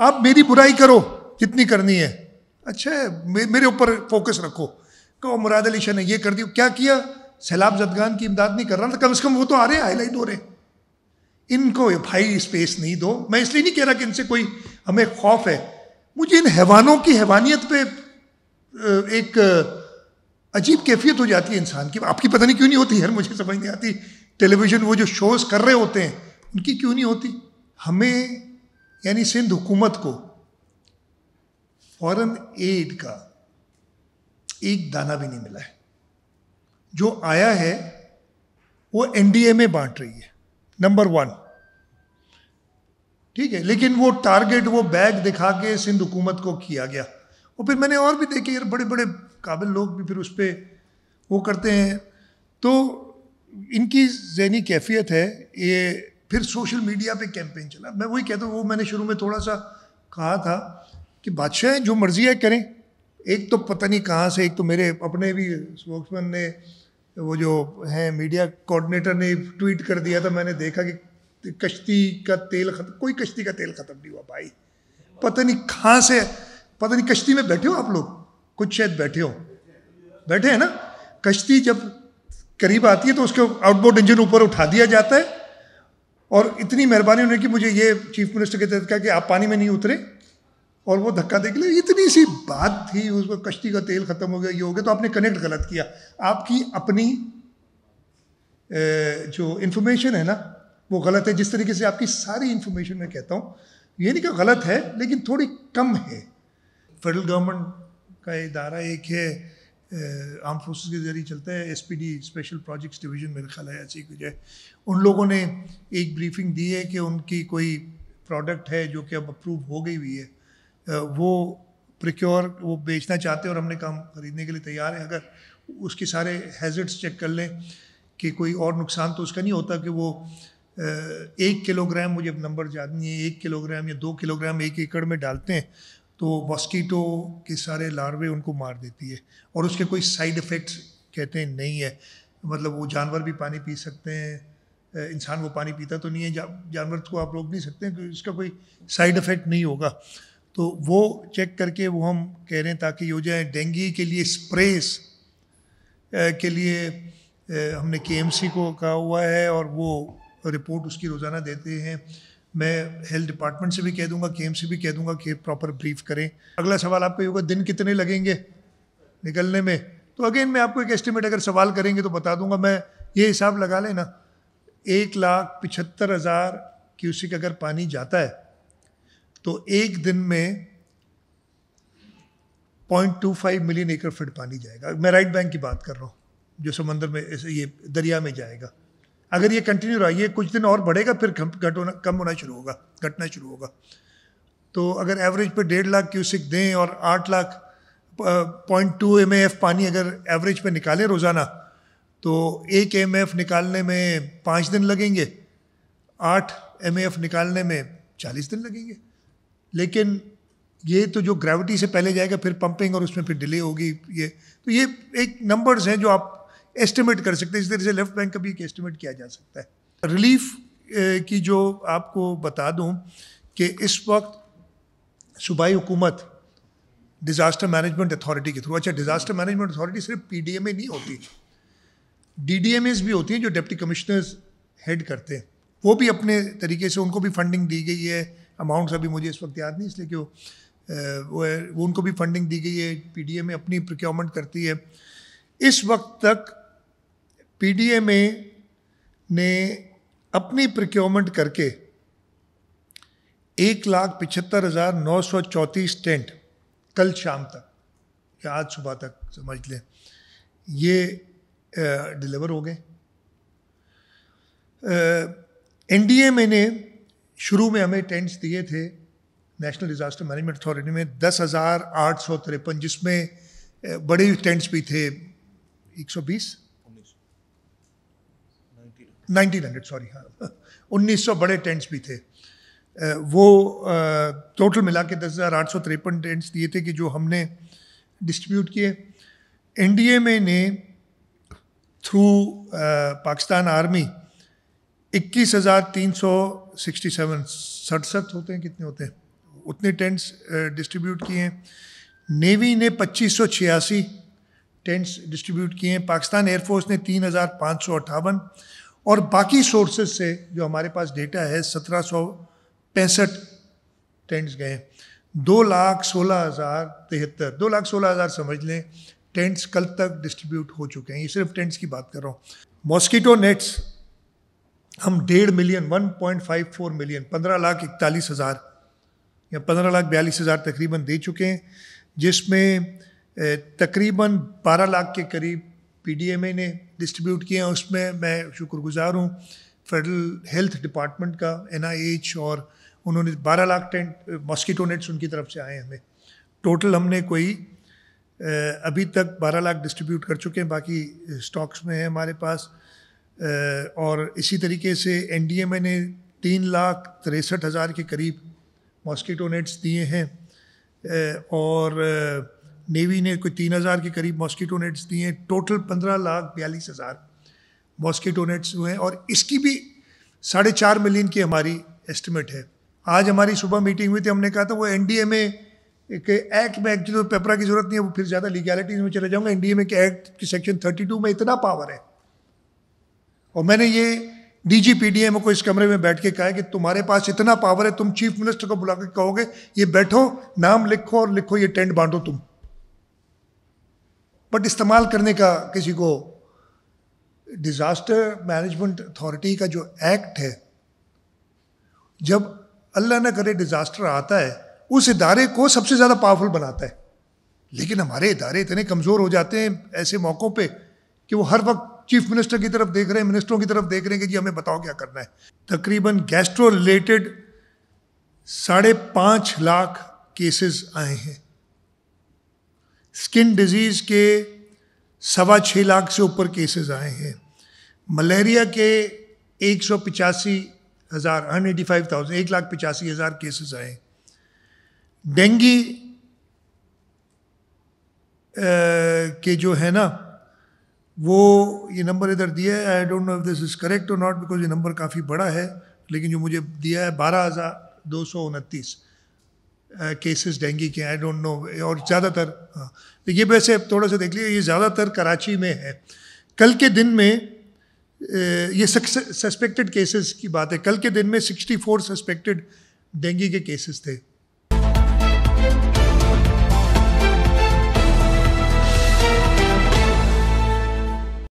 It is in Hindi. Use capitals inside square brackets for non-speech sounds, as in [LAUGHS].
आप मेरी बुराई करो कितनी करनी है अच्छा मेरे ऊपर फोकस रखो कहो मुराद अली शाह ने ये कर दी क्या किया सैलाब जदगान की इमदाद नहीं कर रहा था कम से कम वो तो आ रहे हैं हाईलाइट हो रहे इनको भाई स्पेस नहीं दो मैं इसलिए नहीं कह रहा कि इनसे कोई हमें खौफ है मुझे इन हैवानों की हैवानियत पे एक अजीब कैफियत हो जाती है इंसान की आपकी पता नहीं क्यों नहीं होती यार मुझे समझ नहीं आती टेलीविज़न वो जो शोज़ कर रहे होते हैं उनकी क्यों नहीं होती हमें यानी सिंध हुकूमत को फॉरेन एड का एक दाना भी नहीं मिला है जो आया है वो एनडीए में बांट रही है नंबर वन ठीक है लेकिन वो टारगेट वो बैग दिखा के सिंध हुकूमत को किया गया और फिर मैंने और भी देखे यार बड़े बड़े काबिल लोग भी फिर उस पर वो करते हैं तो इनकी जहनी कैफियत है ये फिर सोशल मीडिया पे कैंपेन चला मैं वही कहता हूँ वो मैंने शुरू में थोड़ा सा कहा था कि बादशाह जो मर्जी है करें एक तो पता नहीं कहाँ से एक तो मेरे अपने भी स्पोक्समैन ने वो जो हैं मीडिया कोऑर्डिनेटर ने ट्वीट कर दिया था मैंने देखा कि कश्ती का तेल खत्म कोई कश्ती का तेल ख़त्म नहीं हुआ भाई पता नहीं कहाँ से पता नहीं कश्ती में बैठे हो आप लोग कुछ शायद बैठे हो बैठे हैं ना कश्ती जब करीब आती है तो उसके आउटबोर्ड इंजन ऊपर उठा दिया जाता है और इतनी मेहरबानी उन्होंने कि मुझे ये चीफ मिनिस्टर के तहत कहा कि आप पानी में नहीं उतरे और वो धक्का देख लिए इतनी सी बात थी उसको कश्ती का तेल ख़त्म हो गया ये हो गया तो आपने कनेक्ट गलत किया आपकी अपनी जो इन्फॉर्मेशन है ना वो गलत है जिस तरीके से आपकी सारी इन्फॉर्मेशन मैं कहता हूँ ये नहीं कि गलत है लेकिन थोड़ी कम है फेडरल गवर्नमेंट का इदारा एक है आर्म फोर्सेस के जरिए चलता है एसपीडी स्पेशल प्रोजेक्ट्स डिवीजन मेरे ख्याल है ऐसी कुछ है उन लोगों ने एक ब्रीफिंग दी है कि उनकी कोई प्रोडक्ट है जो कि अब अप्रूव हो गई हुई है वो प्रिक्योर वो बेचना चाहते हैं और हमने काम खरीदने के लिए तैयार हैं अगर उसके सारे हैजर्ड्स चेक कर लें कि कोई और नुकसान तो उसका नहीं होता कि वो एक किलोग्राम मुझे नंबर जाननी है एक किलोग्राम या दो किलोग्राम एक एकड़ में डालते हैं तो मॉस्कीटो के सारे लार्वे उनको मार देती है और उसके कोई साइड इफ़ेक्ट्स कहते हैं नहीं है मतलब वो जानवर भी पानी पी सकते हैं इंसान वो पानी पीता तो नहीं है जा, जानवर को आप रोक नहीं सकते क्योंकि तो इसका कोई साइड इफ़ेक्ट नहीं होगा तो वो चेक करके वो हम कह रहे हैं ताकि हो जाए डेंगी के लिए स्प्रेस के लिए हमने के को कहा हुआ है और वो रिपोर्ट उसकी रोज़ाना देते हैं मैं हेल्थ डिपार्टमेंट से भी कह दूंगा के से भी कह दूंगा कि प्रॉपर ब्रीफ करें अगला सवाल आपका होगा दिन कितने लगेंगे निकलने में तो अगेन मैं आपको एक एस्टिमेट अगर सवाल करेंगे तो बता दूंगा मैं ये हिसाब लगा लेना एक लाख पिछहत्तर हज़ार क्यूसिक अगर पानी जाता है तो एक दिन में point two five million acre feet पानी जाएगा मैं राइट बैंक की बात कर रहा हूँ जो समंदर में ये दरिया में जाएगा अगर ये कंटिन्यू रहा ये कुछ दिन और बढ़ेगा फिर घट होना कम होना शुरू होगा घटना शुरू होगा तो अगर एवरेज पे डेढ़ लाख क्यूसिक दें और आठ लाख पॉइंट टू एम पानी अगर एवरेज पे निकालें रोज़ाना तो एक एम निकालने में पाँच दिन लगेंगे आठ एम निकालने में चालीस दिन लगेंगे लेकिन ये तो जो ग्रेविटी से पहले जाएगा फिर पंपिंग और उसमें फिर डिले होगी ये तो ये एक नंबर्स हैं जो आप एस्टिमेट कर सकते हैं इस तरह से लेफ्ट बैंक का भी एक एस्टिमेट किया जा सकता है रिलीफ की जो आपको बता दूं कि इस वक्त सूबाई हुकूमत डिज़ास्टर मैनेजमेंट अथॉरिटी के थ्रू अच्छा डिज़ास्टर मैनेजमेंट अथॉरिटी सिर्फ पी डी एम ए नहीं होती डी डी एम एस भी होती हैं जो डिप्टी कमिश्नर्स हेड करते हैं वो भी अपने तरीके से उनको भी फंडिंग दी गई है अमाउंट्स अभी मुझे इस वक्त याद नहीं इसलिए कि वो वो, वो उनको भी फंडिंग दी गई है पी डी एम ए अपनी प्रिक्योरमेंट करती है इस वक्त तक पी ने अपनी प्रिक्योरमेंट करके एक लाख पिछहत्तर हज़ार नौ सौ चौंतीस टेंट कल शाम तक या आज सुबह तक समझ लें ये डिलीवर हो गए एन डी ए ने शुरू में हमें टेंट्स दिए थे नेशनल डिज़ास्टर मैनेजमेंट अथॉरिटी में दस हज़ार आठ सौ तिरपन जिसमें बड़े टेंट्स भी थे एक सौ बीस नाइनटीन हंड्रेड सॉरी हाँ [LAUGHS] उन्नीस सौ बड़े टेंट्स भी थे वो टोटल मिला के दस हज़ार आठ सौ तिरपन टेंट्स दिए थे कि जो हमने डिस्ट्रीब्यूट किए एन डी एम ए ने थ्रू पाकिस्तान आर्मी इक्कीस हज़ार तीन सौ सिक्सटी सेवन सड़सठ होते हैं कितने होते हैं उतने टेंट्स डिस्ट्रीब्यूट किए हैं नेवी ने पच्चीस सौ छियासी टेंट्स डिस्ट्रीब्यूट किए हैं पाकिस्तान एयरफोर्स ने तीन हज़ार पाँच सौ अट्ठावन और बाकी सोर्सेज से जो हमारे पास डेटा है सत्रह सौ पैंसठ टेंट्स गए दो लाख सोलह हज़ार तिहत्तर दो लाख सोलह हज़ार समझ लें टेंट्स कल तक डिस्ट्रीब्यूट हो चुके हैं ये सिर्फ टेंट्स की बात कर रहा हूँ मॉस्किटो नेट्स हम डेढ़ million one point five four million पंद्रह लाख इकतालीस हज़ार या पंद्रह लाख बयालीस हज़ार तकरीबन दे चुके हैं जिसमें तकरीबन बारह लाख के करीब पी ने डिस्ट्रीब्यूट किए हैं उसमें मैं शुक्रगुजार हूँ फेडरल हेल्थ डिपार्टमेंट का एन और उन्होंने 12 लाख टेंट मॉस्किटो नेट्स उनकी तरफ से आए हमें टोटल हमने कोई अभी तक 12 लाख डिस्ट्रीब्यूट कर चुके हैं बाकी स्टॉक्स में है हमारे पास और इसी तरीके से एन ने तीन लाख तिरसठ हज़ार के करीब मॉस्किटो नेट्स दिए हैं और नेवी ने कोई तीन हज़ार के करीब मॉस्किटो नेट्स दिए हैं टोटल पंद्रह लाख बयालीस हज़ार मॉस्किटो नेट्स हुए हैं और इसकी भी साढ़े चार मिलियन की हमारी एस्टिमेट है आज हमारी सुबह मीटिंग हुई थी हमने कहा था वो एन के एक्ट में एक्चुअली तो पेपरा की जरूरत नहीं है वो फिर ज़्यादा लीगैलिटीज में चले जाऊँगा एन के एक्ट की सेक्शन थर्टी में इतना पावर है और मैंने ये डी जी पी डी को इस कमरे में बैठ के कहा कि तुम्हारे पास इतना पावर है तुम चीफ मिनिस्टर को बुला के कहोगे ये बैठो नाम लिखो और लिखो ये टेंट बांटो तुम बट इस्तेमाल करने का किसी को डिज़ास्टर मैनेजमेंट अथॉरिटी का जो एक्ट है जब अल्लाह ना करे डिज़ास्टर आता है उस इदारे को सबसे ज़्यादा पावरफुल बनाता है लेकिन हमारे इदारे इतने कमज़ोर हो जाते हैं ऐसे मौक़ों पे कि वो हर वक्त चीफ मिनिस्टर की तरफ देख रहे हैं मिनिस्टरों की तरफ देख रहे हैं कि जी हमें बताओ क्या करना है तकरीबन गैस्ट्रो रिलेटेड साढ़े पाँच लाख केसेस आए हैं स्किन डिजीज़ के सवा छः लाख से ऊपर केसेस आए हैं मलेरिया के एक सौ पिचासी हज़ार हंड एटी फाइव थाउजेंड एक लाख पिचासी हज़ार केसेस आए डेंगी के जो है ना वो ये नंबर इधर दिया है I don't know if this is correct और नॉट बिकॉज ये नंबर काफ़ी बड़ा है लेकिन जो मुझे दिया है बारह हज़ार दो सौ उनतीस केसेस डेंगू के आई डोंट नो और ज़्यादातर हाँ तो ये वैसे थोड़ा सा देख लीजिए ये ज़्यादातर कराची में है कल के दिन में ये सस्पेक्टेड केसेस की बात है कल के दिन में 64 सस्पेक्टेड डेंगू के केसेस थे